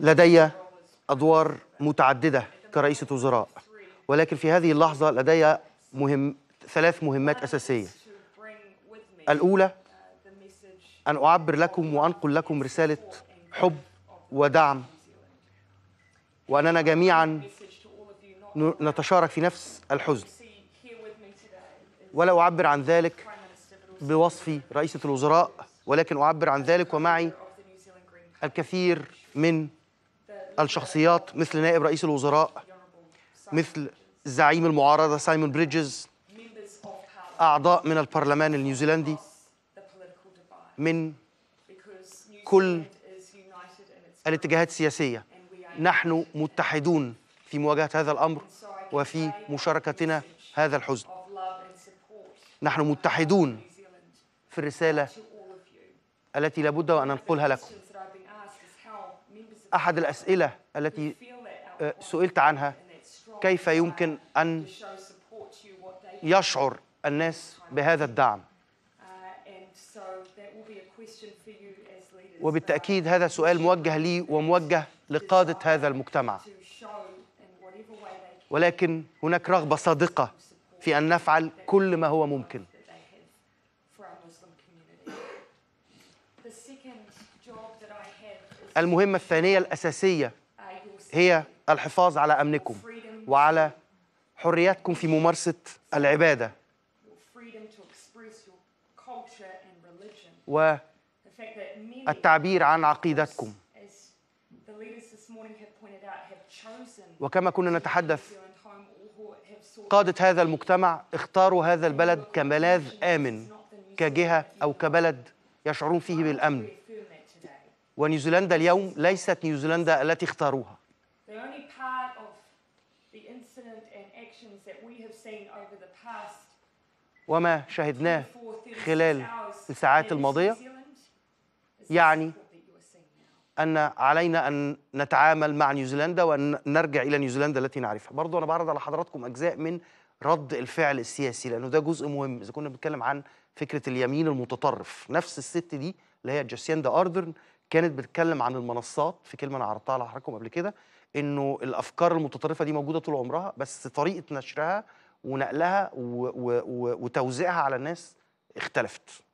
لدي أدوار متعددة كرئيسة وزراء ولكن في هذه اللحظة لدي مهم ثلاث مهمات أساسية الأولى uh, أن أعبر لكم وأنقل لكم رسالة حب ودعم وأننا جميعا نتشارك في نفس الحزن ولا أعبر عن ذلك بوصفي رئيسة الوزراء ولكن أعبر عن ذلك ومعي الكثير من الشخصيات مثل نائب رئيس الوزراء مثل زعيم المعارضة سايمون بريدجز أعضاء من البرلمان النيوزيلندي من كل الاتجاهات السياسية نحن متحدون في مواجهة هذا الأمر وفي مشاركتنا هذا الحزن نحن متحدون في الرسالة التي لابد وأن أنقلها لكم أحد الأسئلة التي آه، سئلت عنها كيف يمكن أن يشعر الناس بهذا الدعم uh, وبالتأكيد uh, هذا سؤال موجه لي وموجه لقادة هذا المجتمع ولكن هناك رغبة صادقة في أن نفعل كل ما هو ممكن المهمة الثانية الأساسية هي الحفاظ على أمنكم وعلى حرياتكم في ممارسة العبادة والتعبير عن عقيدتكم وكما كنا نتحدث قادة هذا المجتمع اختاروا هذا البلد كملاذ آمن كجهة أو كبلد يشعرون فيه بالأمن ونيوزيلندا اليوم ليست نيوزيلندا التي اختاروها وما شاهدناه خلال الساعات الماضية يعني أن علينا أن نتعامل مع نيوزيلندا وأن نرجع إلى نيوزيلندا التي نعرفها برضو أنا بعرض على حضراتكم أجزاء من رد الفعل السياسي لأنه ده جزء مهم إذا كنا بنتكلم عن فكره اليمين المتطرف نفس الست دي اللي هي جاسيندا اردرن كانت بتتكلم عن المنصات في كلمه انا عرضتها على حضراتكم قبل كده انه الافكار المتطرفه دي موجوده طول عمرها بس طريقه نشرها ونقلها وتوزيعها على الناس اختلفت